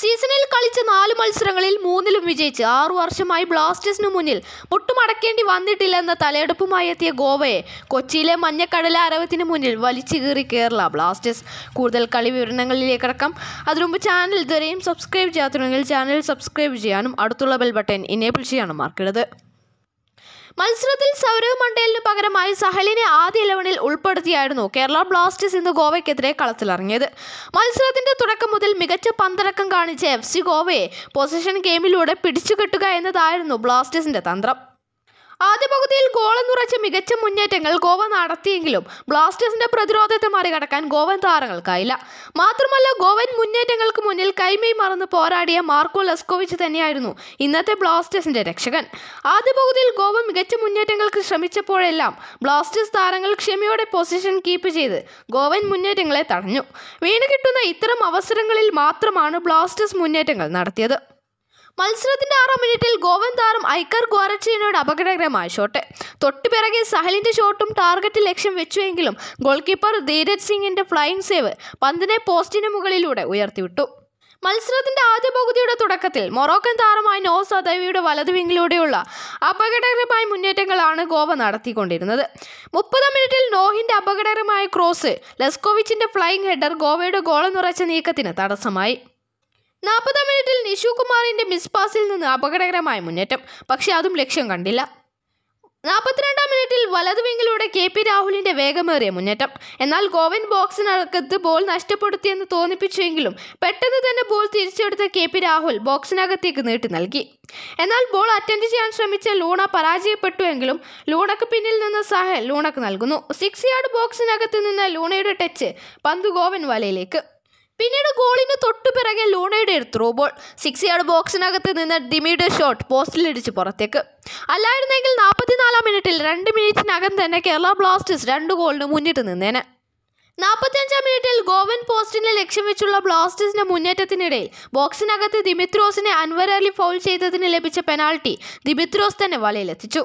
സീസണിൽ കളിച്ച നാല് മത്സരങ്ങളിൽ മൂന്നിലും വിജയിച്ച് ആറു വർഷമായി ബ്ലാസ്റ്റേഴ്സിനു മുന്നിൽ പൊട്ടുമടക്കേണ്ടി വന്നിട്ടില്ലെന്ന തലയെടുപ്പുമായി എത്തിയ ഗോവയെ കൊച്ചിയിലെ മഞ്ഞക്കടല അരവത്തിന് മുന്നിൽ വലിച്ചു കീറി കേരള ബ്ലാസ്റ്റേഴ്സ് കൂടുതൽ കളി അടക്കം അതിനുമുമ്പ് ചാനൽ ഇതുവരെയും സബ്സ്ക്രൈബ് ചെയ്യാത്തുണ്ടെങ്കിൽ ചാനൽ സബ്സ്ക്രൈബ് ചെയ്യാനും അടുത്തുള്ള ബെൽ ബട്ടൺ ഇനേബിൾ ചെയ്യാനും മറക്കരുത് മത്സരത്തിൽ സൗരവ് മണ്ടേലിന് പകരമായി സഹലിനെ ആദ്യ ഇലവനിൽ ഉൾപ്പെടുത്തിയായിരുന്നു കേരള ബ്ലാസ്റ്റേഴ്സ് ഇന്ന് ഗോവയ്ക്കെതിരെ കളത്തിലിറങ്ങിയത് മത്സരത്തിന്റെ തുടക്കം മുതൽ മികച്ച പന്തടക്കം കാണിച്ച എഫ് സി ഗോവയെ പൊസിഷൻ ഗെയിമിലൂടെ പിടിച്ചുകെട്ടുക എന്നതായിരുന്നു ബ്ലാസ്റ്റേഴ്സിന്റെ തന്ത്രം ആദ്യ പകുതിയിൽ ഗോളെന്നുറച്ച് മികച്ച മുന്നേറ്റങ്ങൾ ഗോവ നടത്തിയെങ്കിലും ബ്ലാസ്റ്റേഴ്സിന്റെ പ്രതിരോധത്തെ മറികടക്കാൻ ഗോവൻ താരങ്ങൾക്കായില്ല മാത്രമല്ല ഗോവൻ മുന്നേറ്റങ്ങൾക്ക് മുന്നിൽ കൈമൈ മറന്ന് പോരാടിയ മാർക്കോ ലെസ്കോവിച്ച് തന്നെയായിരുന്നു ഇന്നത്തെ ബ്ലാസ്റ്റേഴ്സിന്റെ രക്ഷകൻ ആദ്യ പകുതിയിൽ ഗോവ മികച്ച മുന്നേറ്റങ്ങൾക്ക് ശ്രമിച്ചപ്പോഴെല്ലാം ബ്ലാസ്റ്റേഴ്സ് താരങ്ങൾ ക്ഷമയോടെ പൊസിഷൻ കീപ്പ് ചെയ്ത് ഗോവൻ മുന്നേറ്റങ്ങളെ തടഞ്ഞു വീണ് കിട്ടുന്ന ഇത്തരം അവസരങ്ങളിൽ മാത്രമാണ് ബ്ലാസ്റ്റേഴ്സ് മുന്നേറ്റങ്ങൾ നടത്തിയത് മത്സരത്തിന്റെ ആറാം മിനിറ്റിൽ ഗോവൻ താരം ഐക്കർ ഗ്വാറച്ചിനോട് അപകടകരമായ ഷോട്ട് തൊട്ടുപിറകെ സഹലിന്റെ ഷോട്ടും ടാർഗറ്റ് ലക്ഷ്യം വെച്ചുവെങ്കിലും ഗോൾ കീപ്പർ ധീരജ് സിംഗിന്റെ ഫ്ലൈയിങ് സേവ് പന്തിനെ പോസ്റ്റിന് മുകളിലൂടെ ഉയർത്തിവിട്ടു മത്സരത്തിന്റെ ആദ്യ പകുതിയുടെ തുടക്കത്തിൽ മൊറോക്കൻ താരമായ നോസ് അദവിയുടെ വലതുവിങ്ങിലൂടെയുള്ള അപകടകരമായ മുന്നേറ്റങ്ങളാണ് ഗോവ നടത്തിക്കൊണ്ടിരുന്നത് മുപ്പതാം മിനിറ്റിൽ നോഹിന്റെ അപകടകരമായ ക്രോസ് ലെസ്കോവിച്ചിന്റെ ഫ്ലൈയിങ് ഹെഡർ ഗോവയുടെ ഗോളം നിറച്ച നീക്കത്തിന് തടസ്സമായി നാൽപ്പതാം മിനിറ്റിൽ നിഷു കുമാറിൻ്റെ പാസിൽ നിന്ന് അപകടകരമായ മുന്നേറ്റം പക്ഷേ അതും ലക്ഷ്യം കണ്ടില്ല നാൽപ്പത്തിരണ്ടാം മിനിറ്റിൽ വലതുവിങ്ങിലൂടെ കെ പി രാഹുലിൻ്റെ വേഗമേറിയ മുന്നേറ്റം എന്നാൽ ഗോവൻ ബോക്സിനകത്ത് ബോൾ നഷ്ടപ്പെടുത്തിയെന്ന് തോന്നിപ്പിച്ചുവെങ്കിലും പെട്ടെന്ന് തന്നെ ബോൾ തിരിച്ചെടുത്ത കെ പി രാഹുൽ ബോക്സിനകത്തേക്ക് നീട്ടി നൽകി എന്നാൽ ബോൾ അറ്റൻഡ് ചെയ്യാൻ ശ്രമിച്ച ലൂണ പരാജയപ്പെട്ടുവെങ്കിലും ലൂണക്ക് പിന്നിൽ നിന്ന് സഹൽ ലൂണക്ക് നൽകുന്നു സിക്സ് യാർഡ് ബോക്സിനകത്ത് നിന്ന് ലൂണയുടെ ടച്ച് പന്ത് ഗോവൻ വലയിലേക്ക് പിന്നീട് ഗോളിന് തൊട്ടു പിറകെ ലൂണയുടെ ഒരു ത്രൂ ബോൾ സിക്സ് യാർഡ് ബോക്സിനകത്ത് നിന്ന് ഡിമിയുടെ ഷോട്ട് പോസ്റ്റിലിടിച്ച് പുറത്തേക്ക് അല്ലായിരുന്നെങ്കിൽ നാൽപ്പത്തിനാലാം മിനിറ്റിൽ രണ്ട് മിനിറ്റിനകം തന്നെ കേരള ബ്ലാസ്റ്റേഴ്സ് രണ്ട് ഗോളിന് മുന്നിട്ട് നിന്നേനെ നാൽപ്പത്തിയഞ്ചാം മിനിറ്റിൽ ഗോവൻ പോസ്റ്റിനെ ലക്ഷ്യം വെച്ചുള്ള ബ്ലാസ്റ്റേഴ്സിന്റെ മുന്നേറ്റത്തിനിടയിൽ ബോക്സിനകത്ത് ദിമിത്രോസിനെ അൻവർ അലി ഫൗൾ ചെയ്തതിന് ലഭിച്ച പെനാൾട്ടി ദിമിത്രോസ് തന്നെ വലയിലെത്തിച്ചു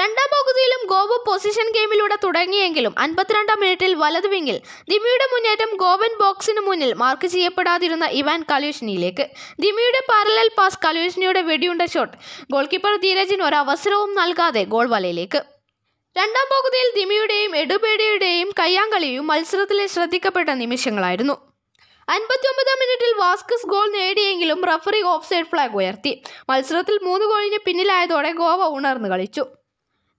രണ്ടാം പകുതിയിലും ഗോവ പൊസിഷൻ ഗെയിമിലൂടെ തുടങ്ങിയെങ്കിലും അൻപത്തിരണ്ടാം മിനിറ്റിൽ വലത് വിങ്ങിൽ ദിമിയുടെ മുന്നേറ്റം ഗോവൻ ബോക്സിന് മുന്നിൽ മാർക്ക് ചെയ്യപ്പെടാതിരുന്ന ഇവാൻ കലൂഷിനിയിലേക്ക് ദിമിയുടെ പാരലൽ പാസ് കലൂഷിനിയുടെ വെടിയുണ്ട ഷോട്ട് ഗോൾ കീപ്പർ ധീരജിന് ഒരു അവസരവും നൽകാതെ ഗോൾ വലയിലേക്ക് രണ്ടാം പകുതിയിൽ ദിമിയുടെയും എടുബേഡയുടെയും കയ്യാങ്കളിയും മത്സരത്തിലെ ശ്രദ്ധിക്കപ്പെട്ട നിമിഷങ്ങളായിരുന്നു അൻപത്തിയൊമ്പതാം മിനിറ്റിൽ വാസ്കസ് ഗോൾ നേടിയെങ്കിലും റഫറി ഓഫ് സൈഡ് ഫ്ലാഗ് ഉയർത്തി മത്സരത്തിൽ മൂന്ന് ഗോളിന് പിന്നിലായതോടെ ഗോവ ഉണർന്നു കളിച്ചു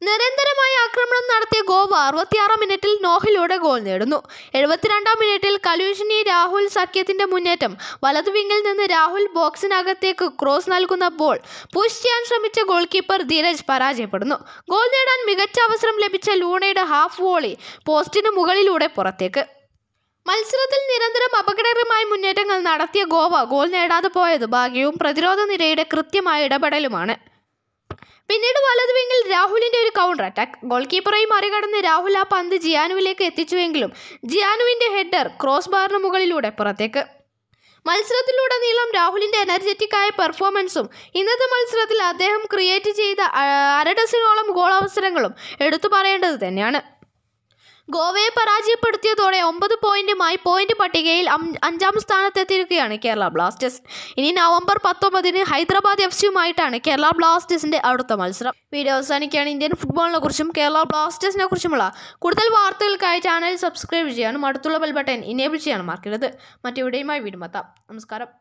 നിരന്തരമായ ആക്രമണം നടത്തിയ ഗോവ അറുപത്തിയാറാം മിനിറ്റിൽ നോഹിലൂടെ ഗോൾ നേടുന്നു എഴുപത്തിരണ്ടാം മിനിറ്റിൽ കലൂഷിനി രാഹുൽ സഖ്യത്തിന്റെ മുന്നേറ്റം വലതുവിങ്ങിൽ നിന്ന് രാഹുൽ ബോക്സിനകത്തേക്ക് ക്രോസ് നൽകുന്ന ബോൾ പുഷ് ചെയ്യാൻ ശ്രമിച്ച ഗോൾ കീപ്പർ ധീരജ് പരാജയപ്പെടുന്നു ഗോൾ നേടാൻ മികച്ച അവസരം ലഭിച്ച ലൂണയുടെ ഹാഫ് വോളി പോസ്റ്റിന് മുകളിലൂടെ പുറത്തേക്ക് മത്സരത്തിൽ നിരന്തരം അപകടകരമായ മുന്നേറ്റങ്ങൾ നടത്തിയ ഗോവ ഗോൾ നേടാതെ പോയത് ഭാഗ്യവും പ്രതിരോധ നിരയുടെ കൃത്യമായ ഇടപെടലുമാണ് പിന്നീട് വലതു വിങ്ങിൽ രാഹുലിന്റെ ഒരു കൗണ്ടർ അറ്റാക്ക് ഗോൾ കീപ്പറായി മറികടന്ന് രാഹുൽ ആ പന്ത് ജിയാനുവിലേക്ക് എത്തിച്ചുവെങ്കിലും ജിയാനുവിന്റെ ഹെഡർ ക്രോസ് ബാറിന് മുകളിലൂടെ പുറത്തേക്ക് മത്സരത്തിലുടനീളം രാഹുലിന്റെ എനർജറ്റിക് ആയ പെർഫോമൻസും ഇന്നത്തെ മത്സരത്തിൽ അദ്ദേഹം ക്രിയേറ്റ് ചെയ്ത അരഡസിനോളം ഗോൾ അവസരങ്ങളും എടുത്തു പറയേണ്ടത് തന്നെയാണ് ഗോവയെ പരാജയപ്പെടുത്തിയതോടെ ഒമ്പത് പോയിന്റുമായി പോയിന്റ് പട്ടികയിൽ അഞ്ചാം സ്ഥാനത്തെത്തിയിരിക്കുകയാണ് കേരള ബ്ലാസ്റ്റേഴ്സ് ഇനി നവംബർ പത്തൊമ്പതിന് ഹൈദരാബാദ് എഫ് സിയുമായിട്ടാണ് കേരള ബ്ലാസ്റ്റേഴ്സിന്റെ അടുത്ത മത്സരം വീഡിയോ അവസാനിക്കുകയാണ് ഇന്ത്യൻ ഫുട്ബോളിനെ കുറിച്ചും കേരള ബ്ലാസ്റ്റേഴ്സിനെ കുറിച്ചുമുള്ള കൂടുതൽ വാർത്തകൾക്കായി ചാനൽ സബ്സ്ക്രൈബ് ചെയ്യാനും അടുത്തുള്ള ബെൽ ബട്ടൺ ഇനേബിൾ ചെയ്യാനും മാർക്കരുത് മറ്റെവിടെയുമായി വീടുമെത്താം നമസ്കാരം